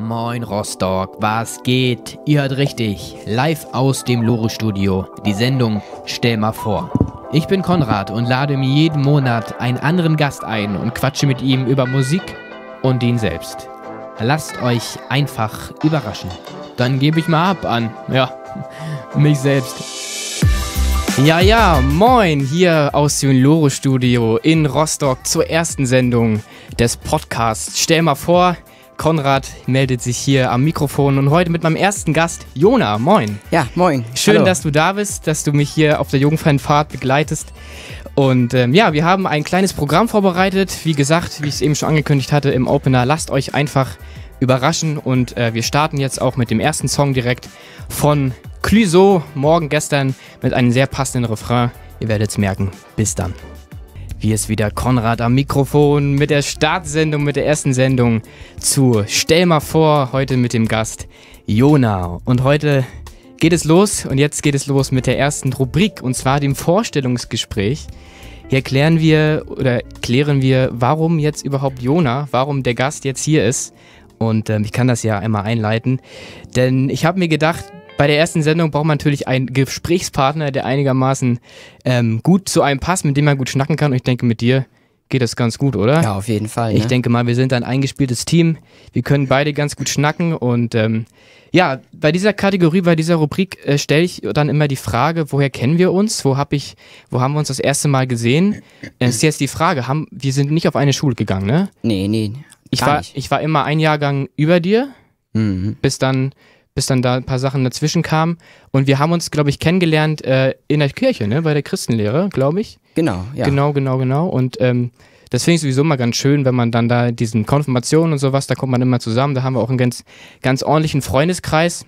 Moin Rostock, was geht? Ihr hört richtig, live aus dem Lore Studio, die Sendung Stell mal vor. Ich bin Konrad und lade mir jeden Monat einen anderen Gast ein und quatsche mit ihm über Musik und ihn selbst. Lasst euch einfach überraschen. Dann gebe ich mal ab an, ja, mich selbst. Ja, ja, moin, hier aus dem Lore Studio in Rostock zur ersten Sendung des Podcasts. Stell mal vor, Konrad meldet sich hier am Mikrofon und heute mit meinem ersten Gast, Jona. Moin. Ja, moin. Schön, Hallo. dass du da bist, dass du mich hier auf der Jungfernfahrt begleitest. Und ähm, ja, wir haben ein kleines Programm vorbereitet. Wie gesagt, wie ich es eben schon angekündigt hatte im Opener, lasst euch einfach überraschen und äh, wir starten jetzt auch mit dem ersten Song direkt von Clueso, morgen, gestern, mit einem sehr passenden Refrain. Ihr werdet es merken. Bis dann. Hier ist wieder Konrad am Mikrofon mit der Startsendung, mit der ersten Sendung zu Stell mal vor, heute mit dem Gast Jona. Und heute geht es los und jetzt geht es los mit der ersten Rubrik und zwar dem Vorstellungsgespräch. Hier erklären wir oder klären wir, warum jetzt überhaupt Jona, warum der Gast jetzt hier ist. Und ähm, ich kann das ja einmal einleiten. Denn ich habe mir gedacht, bei der ersten Sendung braucht man natürlich einen Gesprächspartner, der einigermaßen ähm, gut zu einem passt, mit dem man gut schnacken kann. Und ich denke, mit dir geht das ganz gut, oder? Ja, auf jeden Fall. Ne? Ich denke mal, wir sind ein eingespieltes Team. Wir können beide ganz gut schnacken. Und ähm, ja, bei dieser Kategorie, bei dieser Rubrik äh, stelle ich dann immer die Frage, woher kennen wir uns? Wo, hab ich, wo haben wir uns das erste Mal gesehen? Das äh, ist jetzt die Frage, haben, wir sind nicht auf eine Schule gegangen, ne? Nee, nee. Ich war, ich war immer ein Jahrgang über dir, mhm. bis dann bis dann da ein paar Sachen dazwischen kamen. Und wir haben uns, glaube ich, kennengelernt äh, in der Kirche, ne? bei der Christenlehre, glaube ich. Genau, ja. Genau, genau, genau. Und ähm, das finde ich sowieso mal ganz schön, wenn man dann da diesen Konfirmationen und sowas, da kommt man immer zusammen. Da haben wir auch einen ganz, ganz ordentlichen Freundeskreis.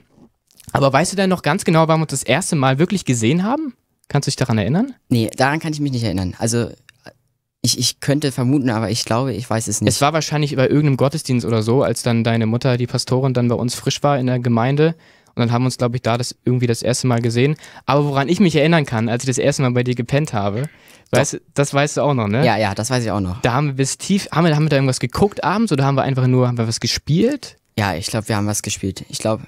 Aber weißt du denn noch ganz genau, wann wir uns das erste Mal wirklich gesehen haben? Kannst du dich daran erinnern? Nee, daran kann ich mich nicht erinnern. Also ich, ich könnte vermuten, aber ich glaube, ich weiß es nicht. Es war wahrscheinlich bei irgendeinem Gottesdienst oder so, als dann deine Mutter, die Pastorin, dann bei uns frisch war in der Gemeinde. Und dann haben wir uns, glaube ich, da das irgendwie das erste Mal gesehen. Aber woran ich mich erinnern kann, als ich das erste Mal bei dir gepennt habe, weißt, das weißt du auch noch, ne? Ja, ja, das weiß ich auch noch. Da haben wir bis tief, haben wir, haben wir da irgendwas geguckt abends oder haben wir einfach nur, haben wir was gespielt? Ja, ich glaube, wir haben was gespielt. Ich glaube,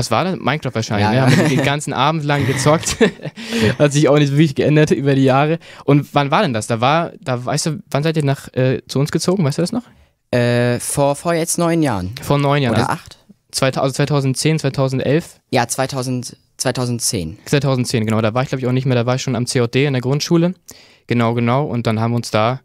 was war das? Minecraft wahrscheinlich. Ja, ne? Haben den ganzen Abend lang gezockt. Hat sich auch nicht wirklich geändert über die Jahre. Und wann war denn das? Da war, da weißt du, wann seid ihr nach äh, zu uns gezogen? Weißt du das noch? Äh, vor, vor jetzt neun Jahren. Vor neun Jahren. Oder also acht? 2000, also 2010, 2011? Ja, 2000, 2010. 2010, genau. Da war ich, glaube ich, auch nicht mehr. Da war ich schon am COD in der Grundschule. Genau, genau. Und dann haben wir uns da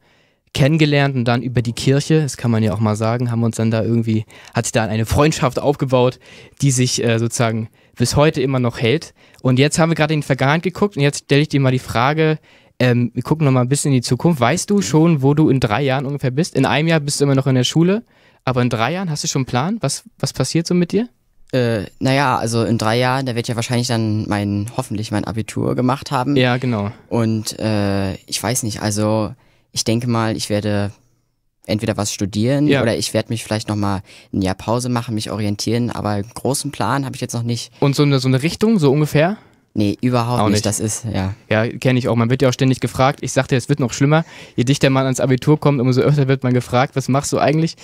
kennengelernt und dann über die Kirche, das kann man ja auch mal sagen, haben uns dann da irgendwie, hat sich da eine Freundschaft aufgebaut, die sich äh, sozusagen bis heute immer noch hält. Und jetzt haben wir gerade in die Vergangenheit geguckt und jetzt stelle ich dir mal die Frage, ähm, wir gucken nochmal ein bisschen in die Zukunft. Weißt du schon, wo du in drei Jahren ungefähr bist? In einem Jahr bist du immer noch in der Schule, aber in drei Jahren hast du schon einen Plan? Was, was passiert so mit dir? Äh, naja, also in drei Jahren, da werde ich ja wahrscheinlich dann mein, hoffentlich mein Abitur gemacht haben. Ja, genau. Und äh, ich weiß nicht, also ich denke mal, ich werde entweder was studieren ja. oder ich werde mich vielleicht nochmal ein Jahr Pause machen, mich orientieren, aber einen großen Plan habe ich jetzt noch nicht. Und so eine, so eine Richtung, so ungefähr? Nee, überhaupt nicht. nicht. Das ist, ja. Ja, kenne ich auch. Man wird ja auch ständig gefragt. Ich sagte, es wird noch schlimmer. Je dichter man ans Abitur kommt, umso öfter wird man gefragt, was machst du eigentlich?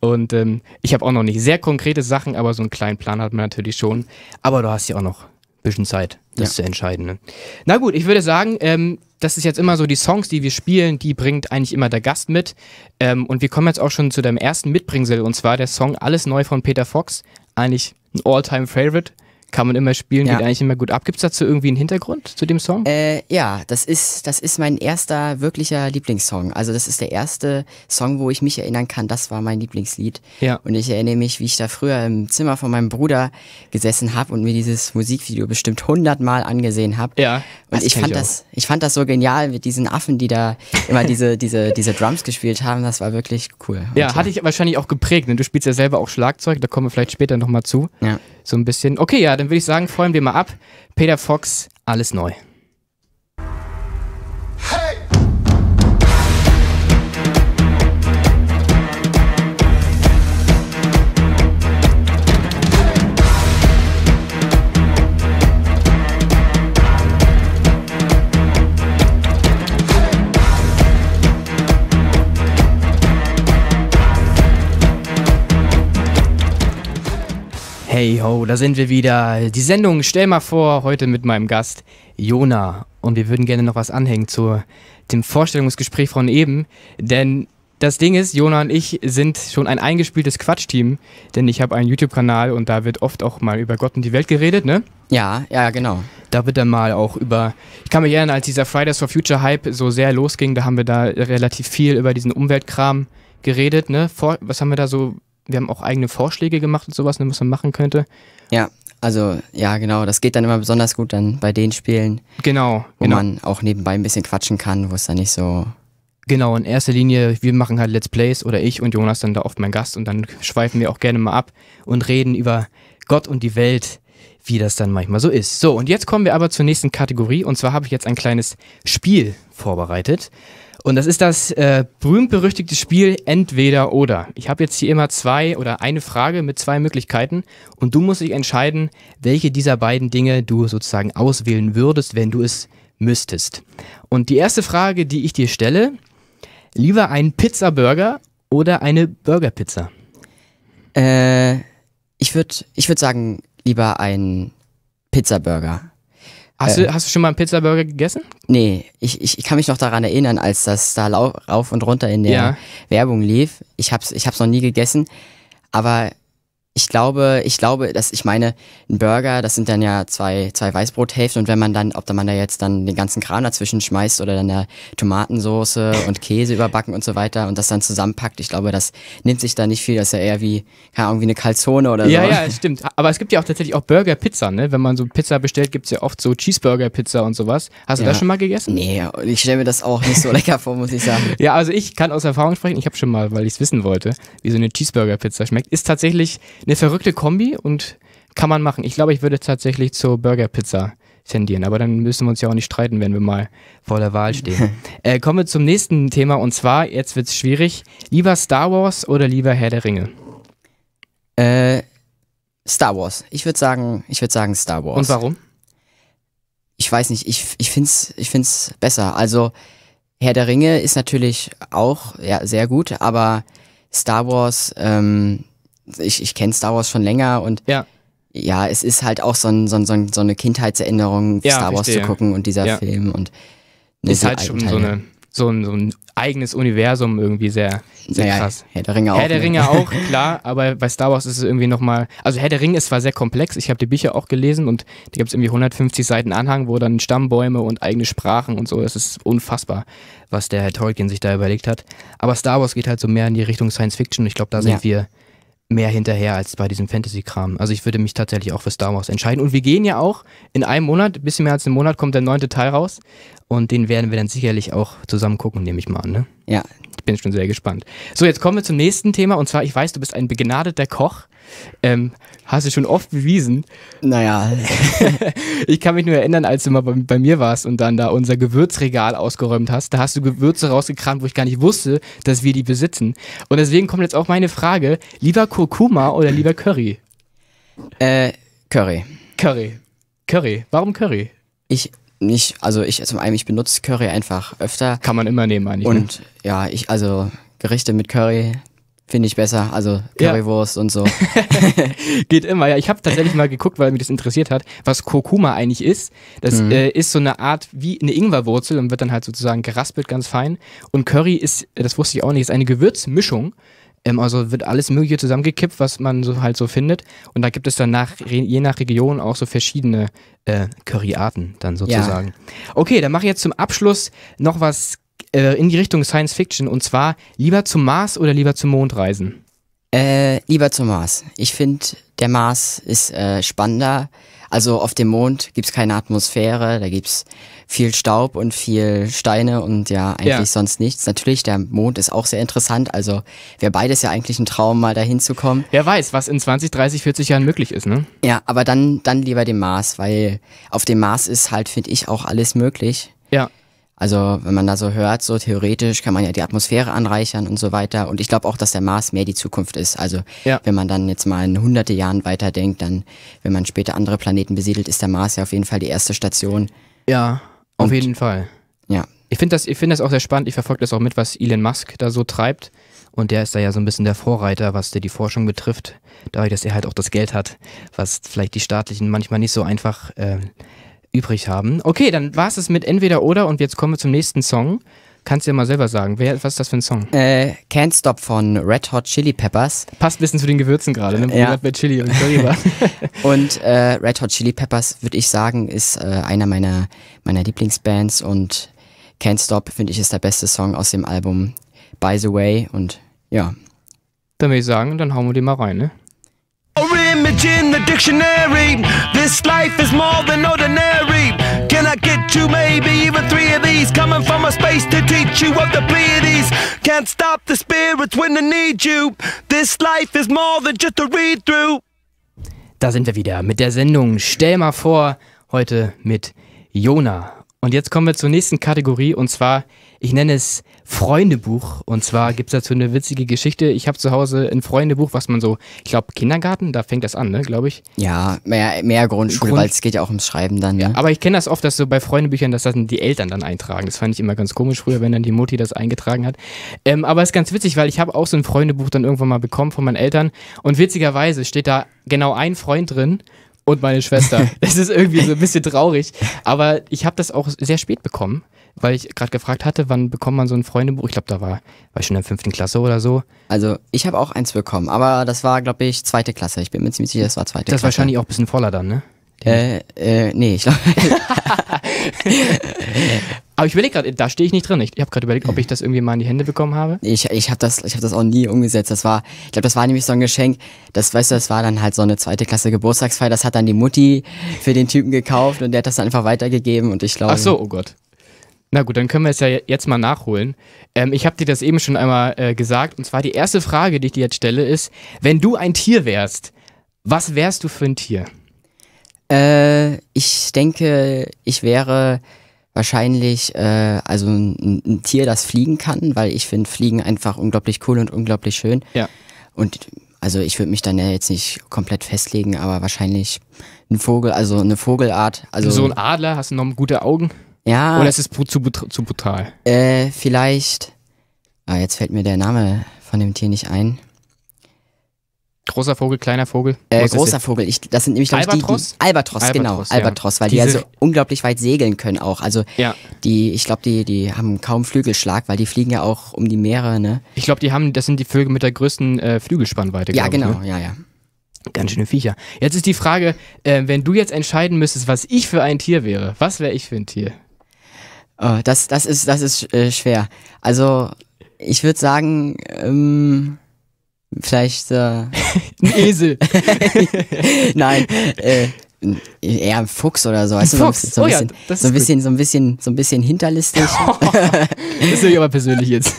Und ähm, ich habe auch noch nicht sehr konkrete Sachen, aber so einen kleinen Plan hat man natürlich schon. Aber du hast ja auch noch ein bisschen Zeit, das ja. zu entscheiden. Ne? Na gut, ich würde sagen, ähm, das ist jetzt immer so, die Songs, die wir spielen, die bringt eigentlich immer der Gast mit. Ähm, und wir kommen jetzt auch schon zu deinem ersten Mitbringsel, und zwar der Song Alles Neu von Peter Fox. Eigentlich ein All-Time-Favorite kann man immer spielen, ja. geht eigentlich immer gut ab. Gibt es dazu irgendwie einen Hintergrund zu dem Song? Äh, ja, das ist, das ist mein erster wirklicher Lieblingssong. Also das ist der erste Song, wo ich mich erinnern kann, das war mein Lieblingslied. Ja. Und ich erinnere mich, wie ich da früher im Zimmer von meinem Bruder gesessen habe und mir dieses Musikvideo bestimmt hundertmal angesehen habe. Ja. Und ich fand ich das, ich fand das so genial mit diesen Affen, die da immer diese, diese, diese Drums gespielt haben. Das war wirklich cool. Ja, und, ja, hatte ich wahrscheinlich auch geprägt. Ne? Du spielst ja selber auch Schlagzeug, da kommen wir vielleicht später nochmal zu. Ja so ein bisschen. Okay, ja, dann würde ich sagen, freuen wir mal ab. Peter Fox, alles neu. Hey ho, da sind wir wieder. Die Sendung Stell mal vor, heute mit meinem Gast Jona. Und wir würden gerne noch was anhängen zu dem Vorstellungsgespräch von eben. Denn das Ding ist, Jona und ich sind schon ein eingespieltes Quatschteam. Denn ich habe einen YouTube-Kanal und da wird oft auch mal über Gott und die Welt geredet, ne? Ja, ja, genau. Da wird dann mal auch über. Ich kann mich erinnern, als dieser Fridays for Future Hype so sehr losging, da haben wir da relativ viel über diesen Umweltkram geredet, ne? Vor, was haben wir da so wir haben auch eigene Vorschläge gemacht und sowas, ne, was man machen könnte. Ja, also ja, genau, das geht dann immer besonders gut dann bei den Spielen. Genau. Wo genau. man auch nebenbei ein bisschen quatschen kann, wo es dann nicht so. Genau, in erster Linie, wir machen halt Let's Plays oder ich und Jonas dann da oft mein Gast und dann schweifen wir auch gerne mal ab und reden über Gott und die Welt, wie das dann manchmal so ist. So, und jetzt kommen wir aber zur nächsten Kategorie und zwar habe ich jetzt ein kleines Spiel vorbereitet. Und das ist das äh, berühmt-berüchtigte Spiel Entweder oder. Ich habe jetzt hier immer zwei oder eine Frage mit zwei Möglichkeiten und du musst dich entscheiden, welche dieser beiden Dinge du sozusagen auswählen würdest, wenn du es müsstest. Und die erste Frage, die ich dir stelle, lieber einen Pizza-Burger oder eine Burger-Pizza? Äh, ich würde ich würd sagen, lieber einen Pizza-Burger. Hast, äh, du, hast du schon mal einen Pizzaburger gegessen? Nee, ich, ich, ich, kann mich noch daran erinnern, als das da rauf und runter in der ja. Werbung lief. Ich hab's, ich hab's noch nie gegessen, aber ich glaube, ich glaube, dass ich meine, ein Burger, das sind dann ja zwei, zwei Weißbrothälften und wenn man dann, ob da man da jetzt dann den ganzen Kram dazwischen schmeißt oder dann da Tomatensauce und Käse überbacken und so weiter und das dann zusammenpackt, ich glaube, das nimmt sich da nicht viel, das ist ja eher wie, ja, irgendwie eine Calzone oder ja, so. Ja, ja, stimmt. Aber es gibt ja auch tatsächlich auch Burger-Pizza, ne? Wenn man so Pizza bestellt, gibt's ja oft so Cheeseburger-Pizza und sowas. Hast du ja. das schon mal gegessen? Nee, ich stelle mir das auch nicht so lecker vor, muss ich sagen. Ja, also ich kann aus Erfahrung sprechen, ich habe schon mal, weil ich es wissen wollte, wie so eine Cheeseburger-Pizza schmeckt. Ist tatsächlich eine verrückte Kombi und kann man machen. Ich glaube, ich würde tatsächlich zur Burger-Pizza tendieren, aber dann müssen wir uns ja auch nicht streiten, wenn wir mal vor der Wahl stehen. äh, kommen wir zum nächsten Thema und zwar, jetzt wird es schwierig, lieber Star Wars oder lieber Herr der Ringe? Äh, Star Wars. Ich würde sagen, ich würde sagen Star Wars. Und warum? Ich weiß nicht, ich, ich finde es ich find's besser. Also, Herr der Ringe ist natürlich auch ja, sehr gut, aber Star Wars, ähm, ich, ich kenne Star Wars schon länger und ja. ja, es ist halt auch so, ein, so, ein, so eine Kindheitserinnerung, ja, Star Wars verstehe. zu gucken und dieser ja. Film und ne, ist halt schon so, eine, so, ein, so ein eigenes Universum irgendwie sehr, sehr naja, krass. Herr der Ringe auch. Herr der ne? Ringe auch, klar, aber bei Star Wars ist es irgendwie nochmal. Also Herr der Ringe ist zwar sehr komplex, ich habe die Bücher auch gelesen und da gibt es irgendwie 150 Seiten Anhang, wo dann Stammbäume und eigene Sprachen und so. Das ist unfassbar, was der Herr Tolkien sich da überlegt hat. Aber Star Wars geht halt so mehr in die Richtung Science Fiction. Ich glaube, da sind ja. wir mehr hinterher als bei diesem Fantasy-Kram. Also ich würde mich tatsächlich auch für Star Wars entscheiden. Und wir gehen ja auch in einem Monat, ein bisschen mehr als einen Monat, kommt der neunte Teil raus. Und den werden wir dann sicherlich auch zusammen gucken, nehme ich mal an. Ne? Ja. Ich bin schon sehr gespannt. So, jetzt kommen wir zum nächsten Thema. Und zwar, ich weiß, du bist ein begnadeter Koch. Ähm, hast du schon oft bewiesen. Naja. ich kann mich nur erinnern, als du mal bei, bei, mir warst und dann da unser Gewürzregal ausgeräumt hast. Da hast du Gewürze rausgekramt, wo ich gar nicht wusste, dass wir die besitzen. Und deswegen kommt jetzt auch meine Frage: lieber Kurkuma oder lieber Curry? Äh, Curry. Curry. Curry. Warum Curry? Ich nicht, also ich zum einen, ich benutze Curry einfach öfter. Kann man immer nehmen eigentlich. Ne? Und ne? ja, ich, also Gerichte mit Curry Finde ich besser, also Currywurst ja. und so. Geht immer, ja. Ich habe tatsächlich mal geguckt, weil mich das interessiert hat, was Kurkuma eigentlich ist. Das mhm. äh, ist so eine Art wie eine Ingwerwurzel und wird dann halt sozusagen geraspelt, ganz fein. Und Curry ist, das wusste ich auch nicht, ist eine Gewürzmischung. Ähm, also wird alles Mögliche zusammengekippt, was man so halt so findet. Und da gibt es dann nach, je nach Region auch so verschiedene äh, Curryarten dann sozusagen. Ja. Okay, dann mache ich jetzt zum Abschluss noch was äh, in die Richtung Science Fiction und zwar lieber zum Mars oder lieber zum Mond reisen? Äh, lieber zum Mars. Ich finde, der Mars ist äh, spannender. Also auf dem Mond gibt es keine Atmosphäre, da gibt es viel Staub und viel Steine und ja, eigentlich ja. sonst nichts. Natürlich, der Mond ist auch sehr interessant. Also wäre beides ja eigentlich ein Traum, mal dahin zu kommen. Wer weiß, was in 20, 30, 40 Jahren möglich ist, ne? Ja, aber dann, dann lieber den Mars, weil auf dem Mars ist halt, finde ich, auch alles möglich. Ja. Also wenn man da so hört, so theoretisch kann man ja die Atmosphäre anreichern und so weiter. Und ich glaube auch, dass der Mars mehr die Zukunft ist. Also ja. wenn man dann jetzt mal in hunderte Jahren weiterdenkt, dann, wenn man später andere Planeten besiedelt, ist der Mars ja auf jeden Fall die erste Station. Ja, auf und, jeden Fall. Ja. Ich finde das, find das auch sehr spannend. Ich verfolge das auch mit, was Elon Musk da so treibt. Und der ist da ja so ein bisschen der Vorreiter, was die Forschung betrifft. Dadurch, dass er halt auch das Geld hat, was vielleicht die Staatlichen manchmal nicht so einfach... Äh, übrig haben. Okay, dann war es es mit Entweder oder und jetzt kommen wir zum nächsten Song. Kannst du dir mal selber sagen, wer, was ist das für ein Song? Äh, Can't Stop von Red Hot Chili Peppers. Passt ein bisschen zu den Gewürzen gerade, ne? ja. bei Chili und Curry war. und äh, Red Hot Chili Peppers, würde ich sagen, ist äh, einer meiner, meiner Lieblingsbands und Can't Stop, finde ich, ist der beste Song aus dem Album By the Way und ja. Dann würde ich sagen, dann hauen wir den mal rein, ne? image in the dictionary. This life is more than ordinary. Can I get two, maybe even three of these? Coming from a space to teach you of the Pleiades. Can't stop the spirits when they need you. This life is more than just a read through. Da sind wir wieder mit der Sendung. Stell mal vor, heute mit Jona Und jetzt kommen wir zur nächsten Kategorie und zwar, ich nenne es Freundebuch. Und zwar gibt es dazu eine witzige Geschichte. Ich habe zu Hause ein Freundebuch, was man so, ich glaube, Kindergarten, da fängt das an, ne, glaube ich. Ja, mehr, mehr Grundschule, Grund weil es geht ja auch ums Schreiben dann. Ja, ne? aber ich kenne das oft, dass so bei Freundebüchern, dass das die Eltern dann eintragen. Das fand ich immer ganz komisch früher, wenn dann die Mutti das eingetragen hat. Ähm, aber es ist ganz witzig, weil ich habe auch so ein Freundebuch dann irgendwann mal bekommen von meinen Eltern. Und witzigerweise steht da genau ein Freund drin und meine Schwester. Das ist irgendwie so ein bisschen traurig. Aber ich habe das auch sehr spät bekommen, weil ich gerade gefragt hatte, wann bekommt man so ein Freundebuch? Ich glaube, da war, war ich schon in der fünften Klasse oder so. Also ich habe auch eins bekommen, aber das war, glaube ich, zweite Klasse. Ich bin mir ziemlich sicher, das war zweite Klasse. Das war wahrscheinlich auch ein bisschen voller dann, ne? Äh, äh, nee, ich glaube. Aber ich überlege gerade, da stehe ich nicht drin. Ich, ich habe gerade überlegt, ob ich das irgendwie mal in die Hände bekommen habe. Ich, ich habe das, ich hab das auch nie umgesetzt. Das war, ich glaube, das war nämlich so ein Geschenk. Das, weißt du, das war dann halt so eine zweite Klasse Geburtstagsfeier. Das hat dann die Mutti für den Typen gekauft und der hat das dann einfach weitergegeben und ich glaube. Ach so, oh Gott. Na gut, dann können wir es ja jetzt mal nachholen. Ähm, ich habe dir das eben schon einmal äh, gesagt. Und zwar die erste Frage, die ich dir jetzt stelle, ist: Wenn du ein Tier wärst, was wärst du für ein Tier? Äh, ich denke, ich wäre wahrscheinlich äh, also ein, ein Tier, das fliegen kann, weil ich finde Fliegen einfach unglaublich cool und unglaublich schön. Ja. Und also ich würde mich dann ja jetzt nicht komplett festlegen, aber wahrscheinlich ein Vogel, also eine Vogelart. Also so ein Adler, hast du noch gute Augen? Ja. Oder ist es zu, zu brutal? Äh, vielleicht. Ah, jetzt fällt mir der Name von dem Tier nicht ein. Großer Vogel, kleiner Vogel? Äh, großer Vogel. Ich, das sind nämlich, glaube ich, die, die Albatros, Albatros, genau. Ja. Albatros, weil Diese. die ja so unglaublich weit segeln können auch. Also ja. die, ich glaube, die, die haben kaum Flügelschlag, weil die fliegen ja auch um die Meere, ne? Ich glaube, die haben, das sind die Vögel mit der größten äh, Flügelspannweite, Ja, genau, ich, ne? ja, ja. Ganz schöne Viecher. Jetzt ist die Frage, äh, wenn du jetzt entscheiden müsstest, was ich für ein Tier wäre, was wäre ich für ein Tier? Oh, das, das ist, das ist äh, schwer. Also, ich würde sagen, ähm, Vielleicht äh, ein Esel. Nein, äh, eher ein Fuchs oder so. Weißt Fuchs. So, so, ein bisschen, oh ja, so, ein bisschen, so ein bisschen, so ein bisschen hinterlistig. Oh, das will ich aber persönlich jetzt.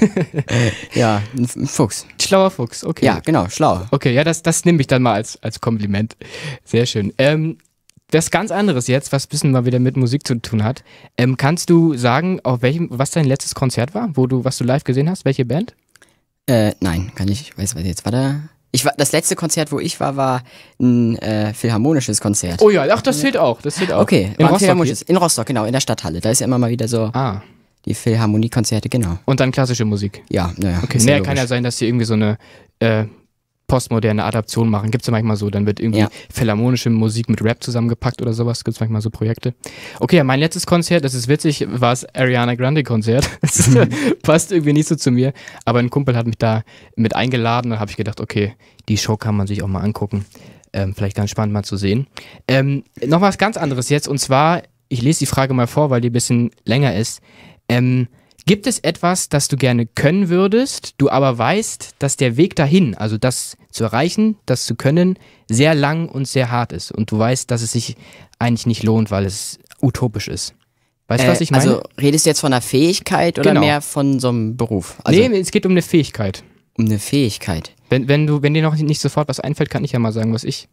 ja, ein Fuchs. Schlauer Fuchs, okay. Ja, genau, schlauer. Okay, ja, das, das nehme ich dann mal als, als Kompliment. Sehr schön. Ähm, das ganz anderes jetzt, was ein bisschen mal wieder mit Musik zu tun hat. Ähm, kannst du sagen, auf welchem, was dein letztes Konzert war, wo du, was du live gesehen hast, welche Band? Äh, nein, kann ich. weiß, was jetzt war da. Ich war, das letzte Konzert, wo ich war, war ein äh, philharmonisches Konzert. Oh ja, ach, das zählt auch, das zählt auch. Okay, in Rostock, in Rostock, genau, in der Stadthalle. Da ist ja immer mal wieder so ah. die Philharmoniekonzerte, genau. Und dann klassische Musik. Ja, naja. Okay, naja, kann ja sein, dass hier irgendwie so eine äh, postmoderne Adaptionen machen. Gibt es ja manchmal so, dann wird irgendwie ja. philharmonische Musik mit Rap zusammengepackt oder sowas. Gibt es manchmal so Projekte. Okay, ja, mein letztes Konzert, das ist witzig, war das Ariana Grande Konzert. Mhm. passt irgendwie nicht so zu mir. Aber ein Kumpel hat mich da mit eingeladen und habe ich gedacht, okay, die Show kann man sich auch mal angucken. Ähm, vielleicht ganz spannend mal zu sehen. Ähm, noch was ganz anderes jetzt und zwar, ich lese die Frage mal vor, weil die ein bisschen länger ist. Ähm, Gibt es etwas, das du gerne können würdest, du aber weißt, dass der Weg dahin, also das zu erreichen, das zu können, sehr lang und sehr hart ist und du weißt, dass es sich eigentlich nicht lohnt, weil es utopisch ist? Weißt du, äh, was ich meine? Also redest du jetzt von einer Fähigkeit oder genau. mehr von so einem Beruf? Also, nee, es geht um eine Fähigkeit. Um eine Fähigkeit. Wenn, wenn, du, wenn dir noch nicht sofort was einfällt, kann ich ja mal sagen, was ich.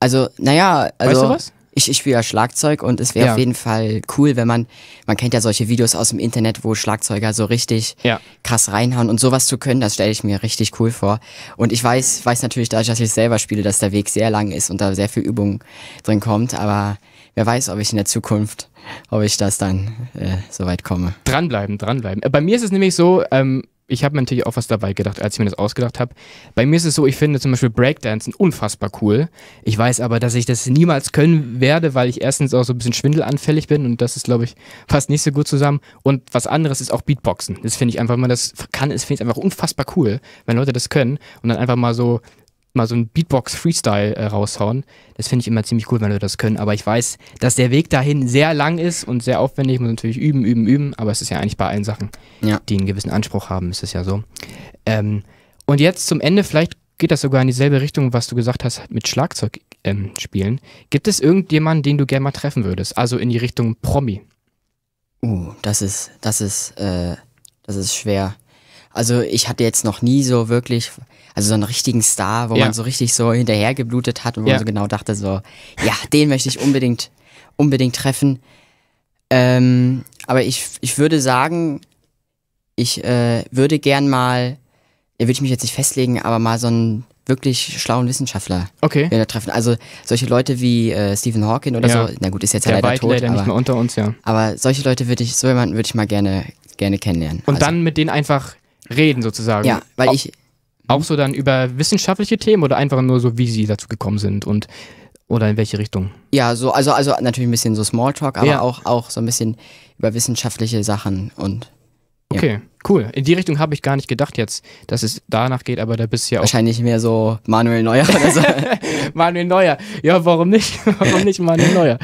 Also, naja, also. Weißt du also was? ich, ich spiele ja Schlagzeug und es wäre ja. auf jeden Fall cool, wenn man, man kennt ja solche Videos aus dem Internet, wo Schlagzeuger so richtig ja. krass reinhauen und sowas zu können, das stelle ich mir richtig cool vor. Und ich weiß, weiß natürlich, dadurch, dass ich selber spiele, dass der Weg sehr lang ist und da sehr viel Übung drin kommt, aber wer weiß, ob ich in der Zukunft, ob ich das dann äh, so weit komme. Dranbleiben, dranbleiben. Äh, bei mir ist es nämlich so, ähm, ich habe mir natürlich auch was dabei gedacht, als ich mir das ausgedacht habe. Bei mir ist es so, ich finde zum Beispiel Breakdancen unfassbar cool. Ich weiß aber, dass ich das niemals können werde, weil ich erstens auch so ein bisschen schwindelanfällig bin und das ist, glaube ich, fast nicht so gut zusammen. Und was anderes ist auch Beatboxen. Das finde ich einfach, wenn man das kann, ist finde ich einfach unfassbar cool, wenn Leute das können und dann einfach mal so mal so ein Beatbox-Freestyle äh, raushauen. Das finde ich immer ziemlich cool, wenn wir das können. Aber ich weiß, dass der Weg dahin sehr lang ist und sehr aufwendig. Ich muss natürlich üben, üben, üben. Aber es ist ja eigentlich bei allen Sachen, ja. die einen gewissen Anspruch haben, ist es ja so. Ähm, und jetzt zum Ende, vielleicht geht das sogar in dieselbe Richtung, was du gesagt hast mit Schlagzeug ähm, spielen. Gibt es irgendjemanden, den du gerne mal treffen würdest? Also in die Richtung Promi? Uh, das ist, das ist, äh, das ist schwer. Also ich hatte jetzt noch nie so wirklich, also so einen richtigen Star, wo ja. man so richtig so hinterhergeblutet hat und wo ja. man so genau dachte so, ja, den möchte ich unbedingt, unbedingt treffen. Ähm, aber ich, ich würde sagen, ich äh, würde gern mal, da würde ich mich jetzt nicht festlegen, aber mal so einen wirklich schlauen Wissenschaftler okay. treffen. Also solche Leute wie äh, Stephen Hawking oder ja. so, na gut, ist jetzt ja Der leider tot. leider aber, nicht mehr unter uns, ja. Aber solche Leute würde ich, so jemanden würde ich mal gerne, gerne kennenlernen. Und also. dann mit denen einfach reden sozusagen. Ja, weil auch, ich. Mhm. Auch so dann über wissenschaftliche Themen oder einfach nur so, wie sie dazu gekommen sind und oder in welche Richtung? Ja, so, also, also natürlich ein bisschen so Smalltalk, aber ja. auch, auch so ein bisschen über wissenschaftliche Sachen und Okay, ja. cool. In die Richtung habe ich gar nicht gedacht jetzt, dass es danach geht, aber da bist du ja auch. Wahrscheinlich mehr so Manuel Neuer oder so. Manuel Neuer. Ja, warum nicht? warum nicht Manuel Neuer?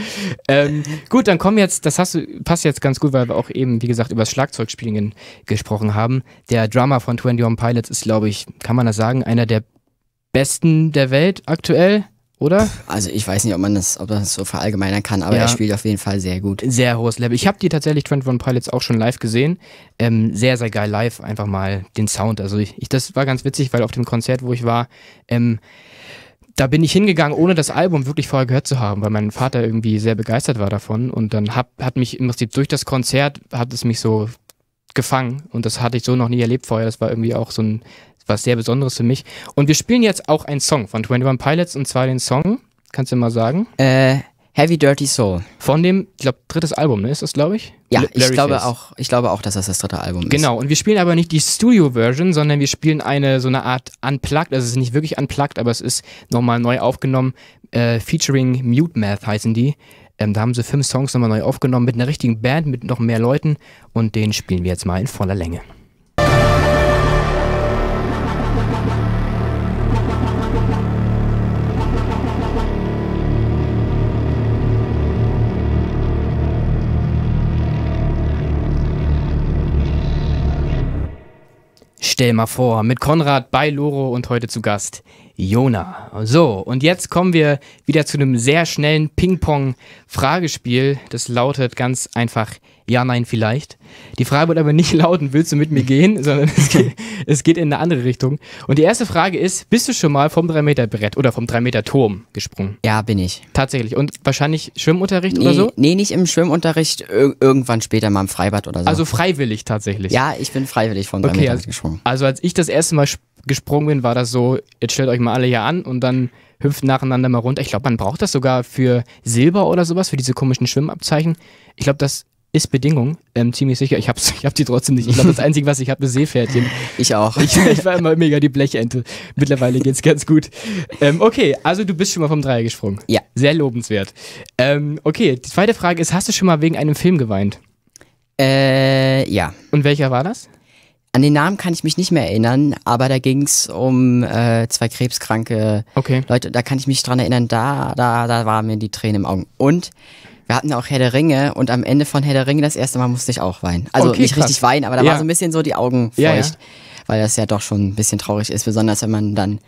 Ähm, gut, dann kommen jetzt, das hast du, passt jetzt ganz gut, weil wir auch eben, wie gesagt, über das Schlagzeugspielen gesprochen haben. Der Drummer von 21 Pilots ist, glaube ich, kann man das sagen, einer der besten der Welt aktuell oder? Also ich weiß nicht, ob man das, ob das so verallgemeinern kann, aber ja. er spielt auf jeden Fall sehr gut. Sehr hohes Level. Ich habe die tatsächlich Trend One Pilots auch schon live gesehen. Ähm, sehr, sehr geil live, einfach mal den Sound. Also ich, ich, das war ganz witzig, weil auf dem Konzert, wo ich war, ähm, da bin ich hingegangen, ohne das Album wirklich vorher gehört zu haben, weil mein Vater irgendwie sehr begeistert war davon. Und dann hab, hat mich im Prinzip durch das Konzert, hat es mich so gefangen und das hatte ich so noch nie erlebt vorher. Das war irgendwie auch so ein was sehr Besonderes für mich. Und wir spielen jetzt auch einen Song von 21 Pilots und zwar den Song, kannst du mal sagen? Äh, Heavy Dirty Soul. Von dem, ich glaube, drittes Album, ne? Ist das, glaube ich? Ja, ich glaube, auch, ich glaube auch, dass das das dritte Album ist. Genau, und wir spielen aber nicht die Studio-Version, sondern wir spielen eine, so eine Art Unplugged, also es ist nicht wirklich Unplugged, aber es ist nochmal neu aufgenommen, äh, featuring Mute Math heißen die. Ähm, da haben sie fünf Songs nochmal neu aufgenommen mit einer richtigen Band, mit noch mehr Leuten und den spielen wir jetzt mal in voller Länge. Stell mal vor, mit Konrad bei Loro und heute zu Gast Jona. So, und jetzt kommen wir wieder zu einem sehr schnellen Ping-Pong-Fragespiel. Das lautet ganz einfach ja, nein, vielleicht. Die Frage wird aber nicht lauten, willst du mit mir gehen, sondern es geht, es geht in eine andere Richtung. Und die erste Frage ist, bist du schon mal vom 3-Meter-Brett oder vom 3-Meter-Turm gesprungen? Ja, bin ich. Tatsächlich. Und wahrscheinlich Schwimmunterricht nee, oder so? Nee, nicht im Schwimmunterricht, ir irgendwann später mal im Freibad oder so. Also freiwillig tatsächlich? Ja, ich bin freiwillig vom 3 okay, meter also gesprungen. also als ich das erste Mal gesprungen bin, war das so, jetzt stellt euch mal alle hier an und dann hüpft nacheinander mal runter. Ich glaube, man braucht das sogar für Silber oder sowas, für diese komischen Schwimmabzeichen. Ich glaube, das ist Bedingung, ähm, ziemlich sicher. Ich hab's, ich hab die trotzdem nicht. Ich glaube, das Einzige, was ich habe, ist Seepferdchen. Ich auch. Ich, ich, war immer mega die Blechente. Mittlerweile geht's ganz gut. Ähm, okay, also du bist schon mal vom Dreier gesprungen. Ja. Sehr lobenswert. Ähm, okay, die zweite Frage ist, hast du schon mal wegen einem Film geweint? Äh, ja. Und welcher war das? An den Namen kann ich mich nicht mehr erinnern, aber da ging's um äh, zwei krebskranke okay. Leute. Da kann ich mich dran erinnern, da, da, da war mir die Tränen im Augen. Und wir hatten auch Herr der Ringe und am Ende von Herr der Ringe das erste Mal musste ich auch weinen. Also okay, nicht krass. richtig weinen, aber da ja. war so ein bisschen so die Augen feucht, ja, ja. weil das ja doch schon ein bisschen traurig ist, besonders wenn man dann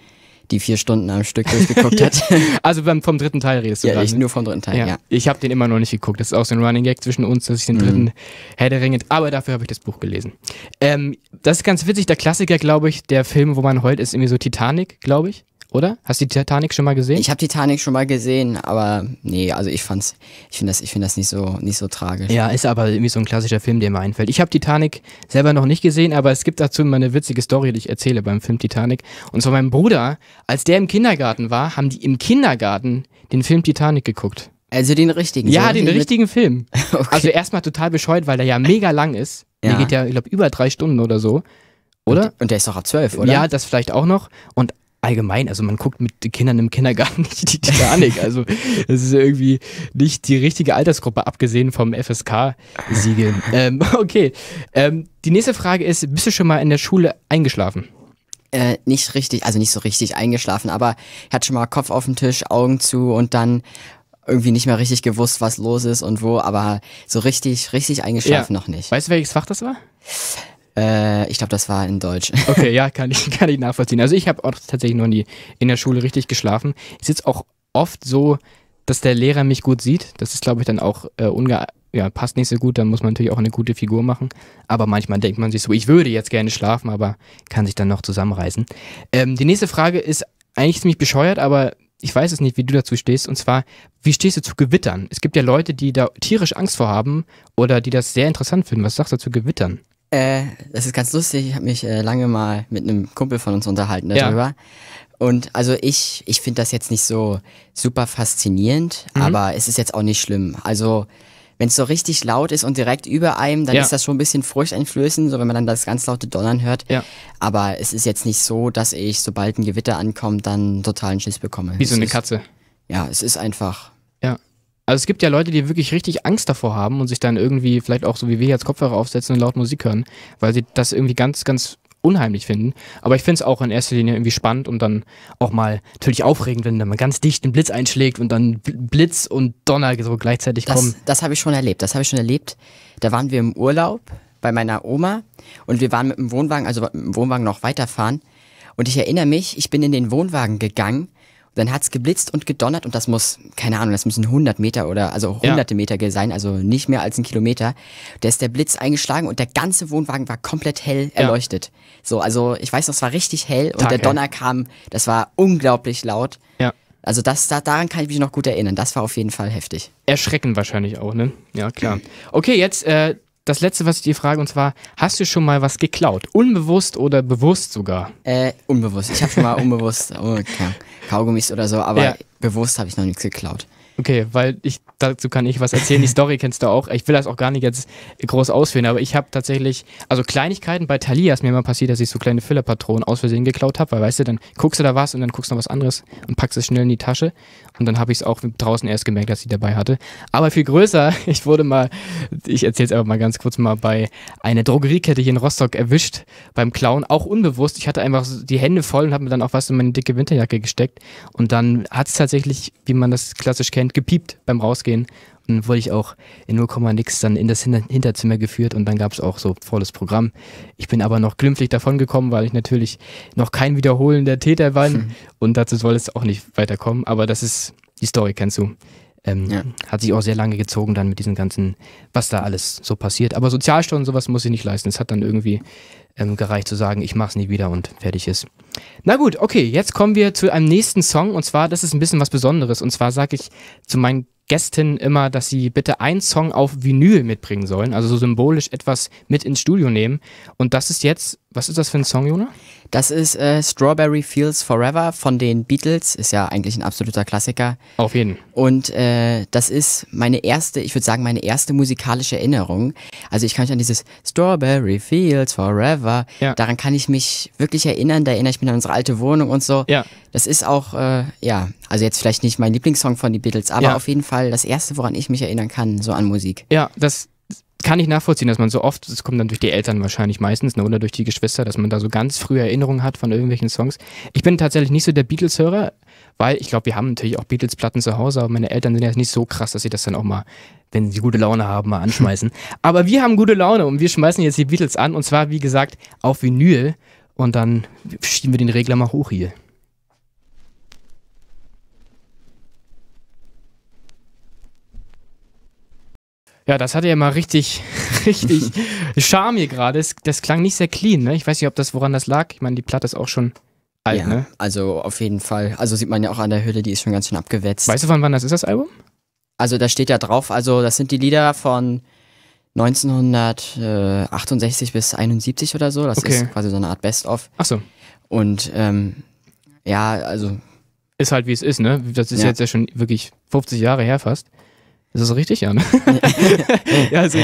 die vier Stunden am Stück durchgeguckt hat. also vom dritten Teil redest du ja, gerade. Ne? nur vom dritten Teil, ja. ja. Ich habe den immer noch nicht geguckt. Das ist auch so ein Running Gag zwischen uns, dass ich den mhm. dritten Herr der Ringe, aber dafür habe ich das Buch gelesen. Ähm, das ist ganz witzig, der Klassiker, glaube ich, der Film, wo man heult, ist irgendwie so Titanic, glaube ich oder? Hast du die Titanic schon mal gesehen? Ich habe Titanic schon mal gesehen, aber nee, also ich fand's, ich finde das, ich find das nicht, so, nicht so tragisch. Ja, ist aber irgendwie so ein klassischer Film, der mir einfällt. Ich habe Titanic selber noch nicht gesehen, aber es gibt dazu immer eine witzige Story, die ich erzähle beim Film Titanic. Und zwar meinem Bruder, als der im Kindergarten war, haben die im Kindergarten den Film Titanic geguckt. Also den richtigen. Film? Ja, so den richtigen Film. Okay. Also erstmal total bescheuert, weil der ja mega lang ist. Ja. Der geht ja, ich glaube, über drei Stunden oder so. Oder? Und, und der ist doch ab zwölf, oder? Ja, das vielleicht auch noch. Und allgemein, also man guckt mit Kindern im Kindergarten nicht die Titanic. Also das ist irgendwie nicht die richtige Altersgruppe, abgesehen vom FSK-Siegel. Ähm, okay. Ähm, die nächste Frage ist, bist du schon mal in der Schule eingeschlafen? Äh, nicht richtig, also nicht so richtig eingeschlafen, aber ich hatte schon mal Kopf auf den Tisch, Augen zu und dann irgendwie nicht mehr richtig gewusst, was los ist und wo, aber so richtig, richtig eingeschlafen ja. noch nicht. Weißt du, welches Fach das war? Äh, ich glaube, das war in Deutsch. Okay, ja, kann ich, kann ich nachvollziehen. Also ich habe auch tatsächlich noch nie in der Schule richtig geschlafen. Ich sitze auch oft so, dass der Lehrer mich gut sieht. Das ist, glaube ich, dann auch äh, unge ja, passt nicht so gut, dann muss man natürlich auch eine gute Figur machen. Aber manchmal denkt man sich so, ich würde jetzt gerne schlafen, aber kann sich dann noch zusammenreißen. Ähm, die nächste Frage ist eigentlich ziemlich bescheuert, aber ich weiß es nicht, wie du dazu stehst. Und zwar, wie stehst du zu Gewittern? Es gibt ja Leute, die da tierisch Angst vor haben oder die das sehr interessant finden. Was sagst du zu Gewittern? Äh, das ist ganz lustig. Ich habe mich äh, lange mal mit einem Kumpel von uns unterhalten darüber. Ja. Und also ich, ich finde das jetzt nicht so super faszinierend, mhm. aber es ist jetzt auch nicht schlimm. Also wenn es so richtig laut ist und direkt über einem, dann ja. ist das schon ein bisschen furchteinflößend, so wenn man dann das ganz laute Donnern hört. Ja. Aber es ist jetzt nicht so, dass ich, sobald ein Gewitter ankommt, dann totalen Schiss bekomme. Wie so es eine ist, Katze. Ja, es ist einfach. Ja. Also es gibt ja Leute, die wirklich richtig Angst davor haben und sich dann irgendwie vielleicht auch so wie wir jetzt Kopfhörer aufsetzen und laut Musik hören, weil sie das irgendwie ganz, ganz unheimlich finden. Aber ich finde es auch in erster Linie irgendwie spannend und dann auch mal natürlich aufregend, wenn dann mal ganz dicht ein Blitz einschlägt und dann Blitz und Donner so gleichzeitig das, kommen. Das habe ich schon erlebt. Das habe ich schon erlebt. Da waren wir im Urlaub bei meiner Oma und wir waren mit dem Wohnwagen, also mit dem Wohnwagen noch weiterfahren. Und ich erinnere mich, ich bin in den Wohnwagen gegangen dann hat es geblitzt und gedonnert und das muss, keine Ahnung, das müssen 100 Meter oder also hunderte ja. Meter sein, also nicht mehr als ein Kilometer. Da ist der Blitz eingeschlagen und der ganze Wohnwagen war komplett hell ja. erleuchtet. So, also ich weiß noch, es war richtig hell Tag, und der Donner ey. kam, das war unglaublich laut. Ja. Also das, da, daran kann ich mich noch gut erinnern. Das war auf jeden Fall heftig. Erschreckend wahrscheinlich auch, ne? Ja, klar. Okay, jetzt äh, das Letzte, was ich dir frage, und zwar, hast du schon mal was geklaut? Unbewusst oder bewusst sogar? Äh, unbewusst. Ich habe schon mal unbewusst. okay. Oh, Kaugummis oder so, aber ja. bewusst habe ich noch nichts geklaut. Okay, weil ich dazu kann ich was erzählen. Die Story kennst du auch. Ich will das auch gar nicht jetzt groß ausführen, aber ich habe tatsächlich, also Kleinigkeiten bei Thalia ist mir immer passiert, dass ich so kleine Fillerpatronen aus Versehen geklaut habe, weil weißt du, dann guckst du da was und dann guckst du noch was anderes und packst es schnell in die Tasche und dann habe ich es auch draußen erst gemerkt, dass ich dabei hatte. Aber viel größer, ich wurde mal, ich erzähle es aber mal ganz kurz mal, bei einer Drogeriekette hier in Rostock erwischt beim Klauen, auch unbewusst. Ich hatte einfach die Hände voll und habe mir dann auch was in meine dicke Winterjacke gesteckt. Und dann hat es tatsächlich, wie man das klassisch kennt, gepiept beim Rausgehen. Konzerten wurde ich auch in 0, nix dann in das Hinterzimmer geführt und dann gab es auch so volles Programm. Ich bin aber noch glimpflich davon gekommen, weil ich natürlich noch kein wiederholender Täter war hm. und dazu soll es auch nicht weiterkommen, aber das ist, die Story kennst du. Ähm, ja. Hat sich auch sehr lange gezogen dann mit diesem ganzen, was da alles so passiert. Aber Sozialstunden sowas muss ich nicht leisten. Es hat dann irgendwie ähm, gereicht zu sagen, ich mach's nie wieder und fertig ist. Na gut, okay, jetzt kommen wir zu einem nächsten Song und zwar, das ist ein bisschen was Besonderes und zwar sage ich zu meinen Gästen immer, dass sie bitte einen Song auf Vinyl mitbringen sollen, also so symbolisch etwas mit ins Studio nehmen. Und das ist jetzt was ist das für ein Song, Jona? Das ist äh, Strawberry Fields Forever von den Beatles. Ist ja eigentlich ein absoluter Klassiker. Auf jeden. Und äh, das ist meine erste, ich würde sagen, meine erste musikalische Erinnerung. Also ich kann mich an dieses Strawberry Fields Forever, ja. daran kann ich mich wirklich erinnern. Da erinnere ich mich an unsere alte Wohnung und so. Ja. Das ist auch, äh, ja, also jetzt vielleicht nicht mein Lieblingssong von den Beatles, aber ja. auf jeden Fall das erste, woran ich mich erinnern kann, so an Musik. Ja, das kann ich nachvollziehen, dass man so oft, das kommt dann durch die Eltern wahrscheinlich meistens ne, oder durch die Geschwister, dass man da so ganz frühe Erinnerungen hat von irgendwelchen Songs. Ich bin tatsächlich nicht so der Beatles-Hörer, weil ich glaube, wir haben natürlich auch Beatles-Platten zu Hause, aber meine Eltern sind ja nicht so krass, dass sie das dann auch mal, wenn sie gute Laune haben, mal anschmeißen. aber wir haben gute Laune und wir schmeißen jetzt die Beatles an und zwar, wie gesagt, auf Vinyl und dann schieben wir den Regler mal hoch hier. Ja, das hatte ja mal richtig, richtig Charme hier gerade. Das, das, klang nicht sehr clean, ne? Ich weiß nicht, ob das, woran das lag. Ich meine, die Platte ist auch schon alt, ja, ne? Also auf jeden Fall. Also sieht man ja auch an der Hülle, die ist schon ganz schön abgewetzt. Weißt du, von wann das ist, das Album? Also da steht ja drauf, also das sind die Lieder von 1968 bis 71 oder so. Das okay. ist quasi so eine Art Best-of. Ach so. Und ähm, ja, also. Ist halt wie es ist, ne? Das ist ja. jetzt ja schon wirklich 50 Jahre her fast. Ist das richtig, Jan? ja, also,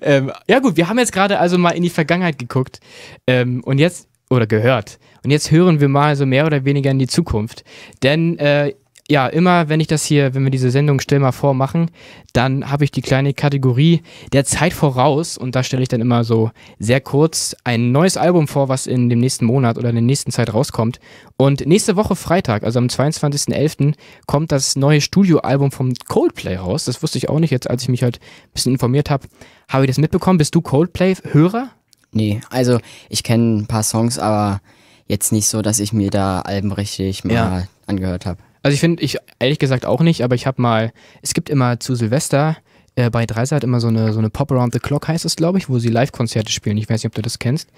ähm, ja, gut, wir haben jetzt gerade also mal in die Vergangenheit geguckt ähm, und jetzt, oder gehört. Und jetzt hören wir mal so mehr oder weniger in die Zukunft. Denn äh, ja, immer wenn ich das hier, wenn wir diese Sendung still mal vormachen, dann habe ich die kleine Kategorie der Zeit voraus und da stelle ich dann immer so sehr kurz ein neues Album vor, was in dem nächsten Monat oder in der nächsten Zeit rauskommt. Und nächste Woche Freitag, also am 22.11., kommt das neue Studioalbum vom Coldplay raus. Das wusste ich auch nicht jetzt, als ich mich halt ein bisschen informiert habe. Habe ich das mitbekommen? Bist du Coldplay-Hörer? Nee, also ich kenne ein paar Songs, aber jetzt nicht so, dass ich mir da Alben richtig mal ja. angehört habe. Also ich finde, ich ehrlich gesagt auch nicht, aber ich habe mal, es gibt immer zu Silvester äh, bei Dreisat immer so eine, so eine Pop Around the Clock heißt es, glaube ich, wo sie Live-Konzerte spielen. Ich weiß nicht, ob du das kennst.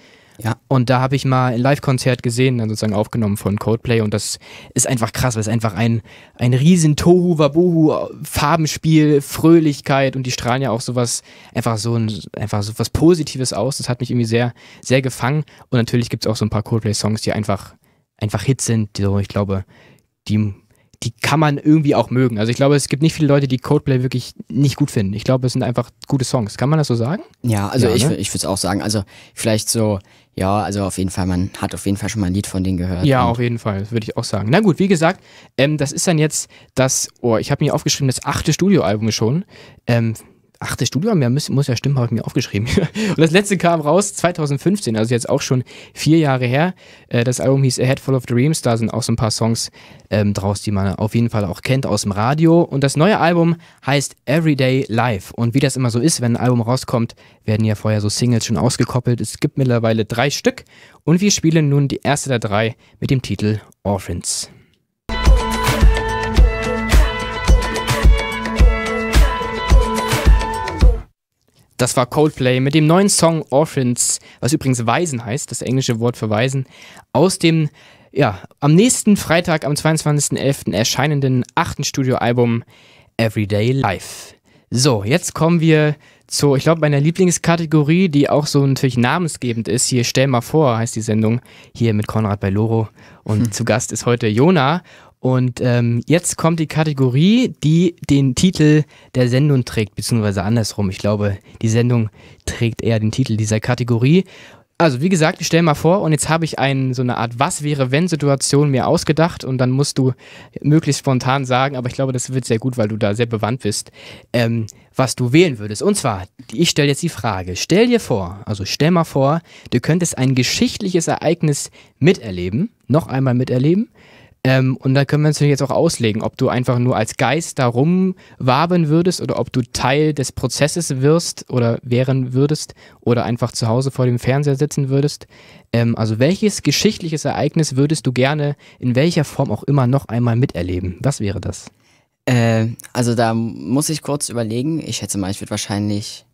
Ja. Und da habe ich mal ein Live-Konzert gesehen, dann sozusagen aufgenommen von Coldplay und das ist einfach krass, weil es einfach ein, ein riesen Tohu Wabuhu, Farbenspiel, Fröhlichkeit und die strahlen ja auch sowas, einfach so ein, einfach so was Positives aus. Das hat mich irgendwie sehr, sehr gefangen. Und natürlich gibt es auch so ein paar Coldplay-Songs, die einfach, einfach Hits sind, die so, ich glaube, die die kann man irgendwie auch mögen. Also ich glaube, es gibt nicht viele Leute, die Codeplay wirklich nicht gut finden. Ich glaube, es sind einfach gute Songs. Kann man das so sagen? Ja, also ja, ich, ne? ich würde es auch sagen. Also vielleicht so, ja, also auf jeden Fall, man hat auf jeden Fall schon mal ein Lied von denen gehört. Ja, auf jeden Fall, würde ich auch sagen. Na gut, wie gesagt, ähm, das ist dann jetzt das, oh, ich habe mir aufgeschrieben, das achte Studioalbum schon. Ähm, achte Studioalbum, ja, muss, muss ja stimmen, habe ich mir aufgeschrieben. und das letzte kam raus 2015, also jetzt auch schon vier Jahre her. Äh, das Album hieß A Head Full of Dreams, da sind auch so ein paar Songs ähm, draus, die man auf jeden Fall auch kennt aus dem Radio. Und das neue Album heißt Everyday Live. Und wie das immer so ist, wenn ein Album rauskommt, werden ja vorher so Singles schon ausgekoppelt. Es gibt mittlerweile drei Stück und wir spielen nun die erste der drei mit dem Titel Orphans. Das war Coldplay mit dem neuen Song Orphans, was übrigens Waisen heißt, das englische Wort für Waisen, aus dem ja, am nächsten Freitag, am 22.11. erscheinenden achten Studioalbum Everyday Life. So, jetzt kommen wir zu, ich glaube, meiner Lieblingskategorie, die auch so natürlich namensgebend ist. Hier, stell mal vor, heißt die Sendung, hier mit Konrad bei Loro. Und hm. zu Gast ist heute Jona. Und ähm, jetzt kommt die Kategorie, die den Titel der Sendung trägt, beziehungsweise andersrum. Ich glaube, die Sendung trägt eher den Titel dieser Kategorie. Also wie gesagt, ich stell mal vor und jetzt habe ich einen, so eine Art Was wäre wenn Situation mir ausgedacht und dann musst du möglichst spontan sagen, aber ich glaube, das wird sehr gut, weil du da sehr bewandt bist, ähm, was du wählen würdest. Und zwar, ich stelle jetzt die Frage, stell dir vor, also stell mal vor, du könntest ein geschichtliches Ereignis miterleben, noch einmal miterleben ähm, und da können wir natürlich jetzt auch auslegen, ob du einfach nur als Geist darum waben würdest oder ob du Teil des Prozesses wirst oder wären würdest oder einfach zu Hause vor dem Fernseher sitzen würdest. Ähm, also welches geschichtliches Ereignis würdest du gerne in welcher Form auch immer noch einmal miterleben? Was wäre das? Äh, also da muss ich kurz überlegen. Ich schätze mal, ich würde wahrscheinlich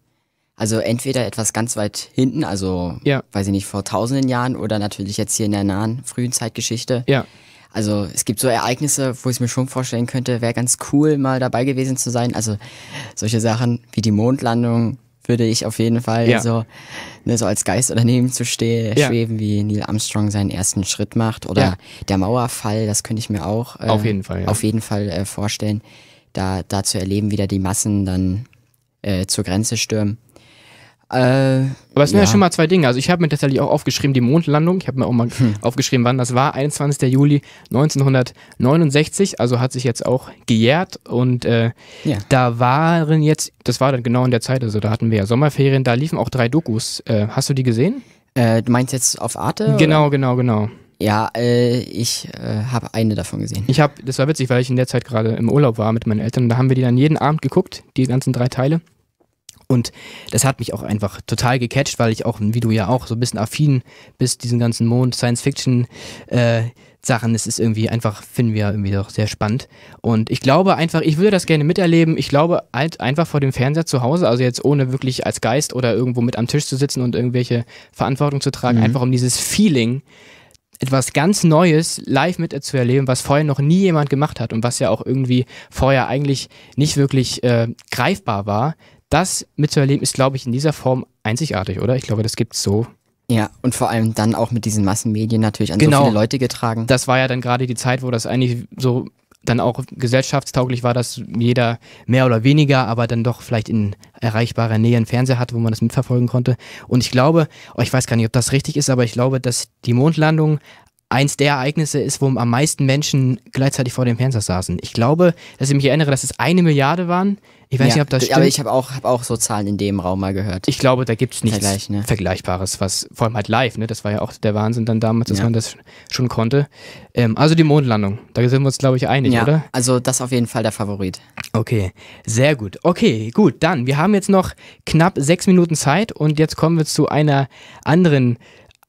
also entweder etwas ganz weit hinten, also ja. weiß ich nicht, vor tausenden Jahren oder natürlich jetzt hier in der nahen frühen Zeitgeschichte. Ja. Also es gibt so Ereignisse, wo ich mir schon vorstellen könnte, wäre ganz cool, mal dabei gewesen zu sein. Also solche Sachen wie die Mondlandung würde ich auf jeden Fall ja. so, ne, so als Geist daneben zu stehen, ja. schweben, wie Neil Armstrong seinen ersten Schritt macht. Oder ja. der Mauerfall, das könnte ich mir auch äh, auf jeden Fall, auf jeden Fall äh, vorstellen. Da, da zu erleben, wie da die Massen dann äh, zur Grenze stürmen. Äh, Aber es sind ja. ja. schon mal zwei Dinge. Also ich habe mir tatsächlich auch aufgeschrieben, die Mondlandung. Ich habe mir auch mal hm. aufgeschrieben, wann das war. 21. Juli 1969. Also hat sich jetzt auch gejährt. Und äh, ja. da waren jetzt, das war dann genau in der Zeit, also da hatten wir ja Sommerferien, da liefen auch drei Dokus. Äh, hast du die gesehen? Äh, du meinst jetzt auf Arte? Genau, oder? genau, genau. Ja, äh, ich äh, habe eine davon gesehen. Ich habe, das war witzig, weil ich in der Zeit gerade im Urlaub war mit meinen Eltern. Da haben wir die dann jeden Abend geguckt, die ganzen drei Teile. Und das hat mich auch einfach total gecatcht, weil ich auch, wie du ja auch, so ein bisschen affin bist, diesen ganzen Mond, Science-Fiction, äh, Sachen, das ist irgendwie einfach, finden wir irgendwie doch sehr spannend. Und ich glaube einfach, ich würde das gerne miterleben. Ich glaube halt einfach vor dem Fernseher zu Hause, also jetzt ohne wirklich als Geist oder irgendwo mit am Tisch zu sitzen und irgendwelche Verantwortung zu tragen, mhm. einfach um dieses Feeling, etwas ganz Neues live mit zu erleben, was vorher noch nie jemand gemacht hat und was ja auch irgendwie vorher eigentlich nicht wirklich äh, greifbar war, das mitzuerleben ist, glaube ich, in dieser Form einzigartig, oder? Ich glaube, das gibt es so. Ja, und vor allem dann auch mit diesen Massenmedien natürlich an genau. so viele Leute getragen. Das war ja dann gerade die Zeit, wo das eigentlich so dann auch gesellschaftstauglich war, dass jeder mehr oder weniger, aber dann doch vielleicht in erreichbarer Nähe einen Fernseher hatte, wo man das mitverfolgen konnte. Und ich glaube, oh, ich weiß gar nicht, ob das richtig ist, aber ich glaube, dass die Mondlandung eins der Ereignisse ist, wo am meisten Menschen gleichzeitig vor dem Fernseher saßen. Ich glaube, dass ich mich erinnere, dass es eine Milliarde waren. Ich weiß ja, nicht, ob das stimmt. Aber ich habe auch, hab auch so Zahlen in dem Raum mal gehört. Ich glaube, da gibt es nichts Vergleich, ne? Vergleichbares, was vor allem halt live, ne? Das war ja auch der Wahnsinn dann damals, dass ja. man das schon konnte. Ähm, also die Mondlandung, da sind wir uns, glaube ich, einig, ja, oder? Also das auf jeden Fall der Favorit. Okay, sehr gut. Okay, gut, dann, wir haben jetzt noch knapp sechs Minuten Zeit und jetzt kommen wir zu einer anderen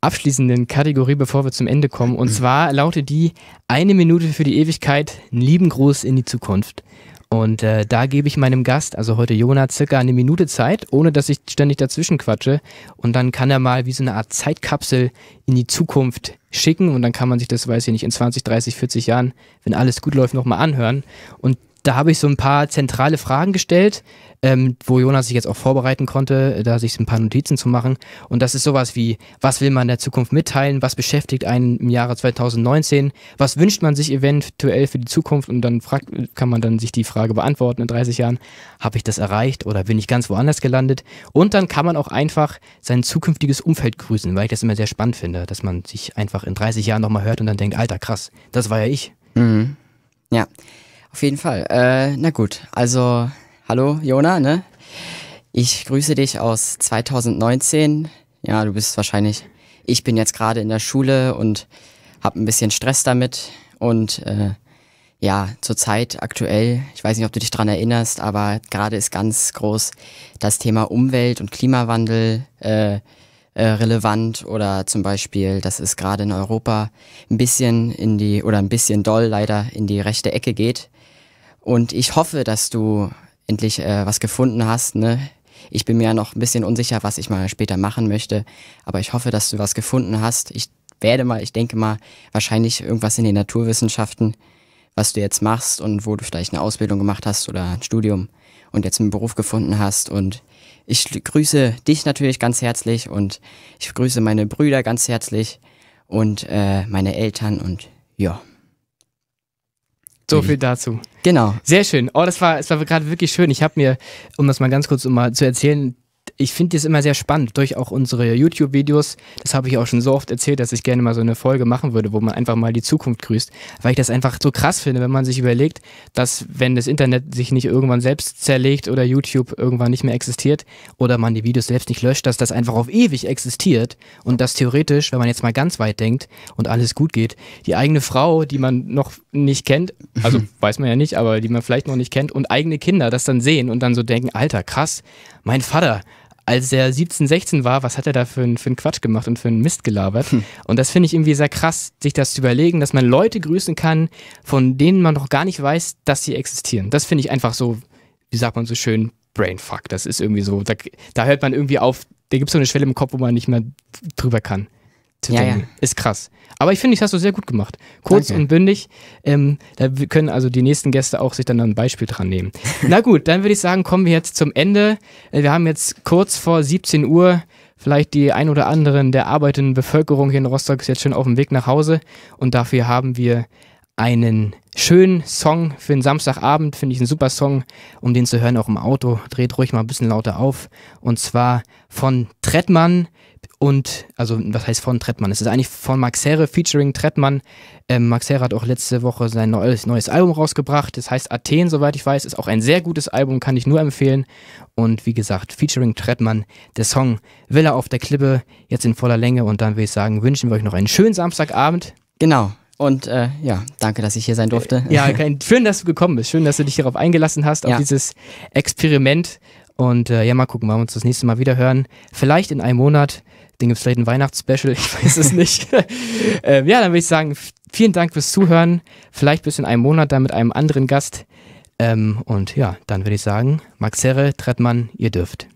abschließenden Kategorie, bevor wir zum Ende kommen. Und zwar lautet die eine Minute für die Ewigkeit, einen lieben Gruß in die Zukunft. Und äh, da gebe ich meinem Gast, also heute Jonah, circa eine Minute Zeit, ohne dass ich ständig dazwischen quatsche. Und dann kann er mal wie so eine Art Zeitkapsel in die Zukunft schicken. Und dann kann man sich das, weiß ich nicht, in 20, 30, 40 Jahren, wenn alles gut läuft, nochmal anhören. Und da habe ich so ein paar zentrale Fragen gestellt, ähm, wo Jonas sich jetzt auch vorbereiten konnte, da sich ein paar Notizen zu machen. Und das ist sowas wie, was will man in der Zukunft mitteilen? Was beschäftigt einen im Jahre 2019? Was wünscht man sich eventuell für die Zukunft? Und dann fragt, kann man dann sich die Frage beantworten in 30 Jahren, habe ich das erreicht oder bin ich ganz woanders gelandet? Und dann kann man auch einfach sein zukünftiges Umfeld grüßen, weil ich das immer sehr spannend finde, dass man sich einfach in 30 Jahren nochmal hört und dann denkt, alter, krass, das war ja ich. Mhm. Ja, auf jeden Fall. Äh, na gut, also hallo Jona, ne? Ich grüße dich aus 2019. Ja, du bist wahrscheinlich. Ich bin jetzt gerade in der Schule und habe ein bisschen Stress damit und äh, ja, zurzeit aktuell, ich weiß nicht, ob du dich dran erinnerst, aber gerade ist ganz groß das Thema Umwelt und Klimawandel äh, äh, relevant oder zum Beispiel, dass es gerade in Europa ein bisschen in die oder ein bisschen doll leider in die rechte Ecke geht. Und ich hoffe, dass du endlich äh, was gefunden hast. Ne? Ich bin mir ja noch ein bisschen unsicher, was ich mal später machen möchte. Aber ich hoffe, dass du was gefunden hast. Ich werde mal, ich denke mal, wahrscheinlich irgendwas in den Naturwissenschaften, was du jetzt machst und wo du vielleicht eine Ausbildung gemacht hast oder ein Studium und jetzt einen Beruf gefunden hast. Und ich grüße dich natürlich ganz herzlich und ich grüße meine Brüder ganz herzlich und äh, meine Eltern und ja. So viel dazu. Genau. Sehr schön. Oh, das war, das war gerade wirklich schön. Ich habe mir, um das mal ganz kurz um mal zu erzählen, ich finde das immer sehr spannend durch auch unsere YouTube-Videos. Das habe ich auch schon so oft erzählt, dass ich gerne mal so eine Folge machen würde, wo man einfach mal die Zukunft grüßt, weil ich das einfach so krass finde, wenn man sich überlegt, dass wenn das Internet sich nicht irgendwann selbst zerlegt oder YouTube irgendwann nicht mehr existiert oder man die Videos selbst nicht löscht, dass das einfach auf ewig existiert und dass theoretisch, wenn man jetzt mal ganz weit denkt und alles gut geht, die eigene Frau, die man noch nicht kennt, also weiß man ja nicht, aber die man vielleicht noch nicht kennt und eigene Kinder das dann sehen und dann so denken, Alter, krass, mein Vater, als er 17, 16 war, was hat er da für einen für Quatsch gemacht und für einen Mist gelabert? Hm. Und das finde ich irgendwie sehr krass, sich das zu überlegen, dass man Leute grüßen kann, von denen man noch gar nicht weiß, dass sie existieren. Das finde ich einfach so, wie sagt man so schön, Brainfuck. Das ist irgendwie so, da, da hört man irgendwie auf, da gibt es so eine Schwelle im Kopf, wo man nicht mehr drüber kann ja, ja, ist krass. Aber ich finde, das hast du sehr gut gemacht. Kurz Danke. und bündig. Ähm, da können also die nächsten Gäste auch sich dann ein Beispiel dran nehmen. Na gut, dann würde ich sagen, kommen wir jetzt zum Ende. Äh, wir haben jetzt kurz vor 17 Uhr. Vielleicht die ein oder anderen der arbeitenden Bevölkerung hier in Rostock ist jetzt schon auf dem Weg nach Hause. Und dafür haben wir einen schönen Song für den Samstagabend. Finde ich einen super Song, um den zu hören, auch im Auto. Dreht ruhig mal ein bisschen lauter auf. Und zwar von Trettmann und, also was heißt von Trettmann? Es ist eigentlich von Maxere featuring Trettmann. Ähm, Maxere hat auch letzte Woche sein neues, neues Album rausgebracht. Das heißt Athen, soweit ich weiß, ist auch ein sehr gutes Album, kann ich nur empfehlen. Und wie gesagt, featuring Trettmann, der Song Villa auf der Klippe, jetzt in voller Länge. Und dann würde ich sagen, wünschen wir euch noch einen schönen Samstagabend. Genau. Und äh, ja, danke, dass ich hier sein durfte. Ja, schön, dass du gekommen bist. Schön, dass du dich hierauf eingelassen hast, ja. auf dieses Experiment. Und äh, ja, mal gucken, wann wir uns das nächste Mal wieder hören. Vielleicht in einem Monat. Den gibt es vielleicht ein Weihnachtsspecial, ich weiß es nicht. ähm, ja, dann würde ich sagen, vielen Dank fürs Zuhören. Vielleicht bis in einem Monat dann mit einem anderen Gast. Ähm, und ja, dann würde ich sagen, Max Herre, Trettmann, ihr dürft.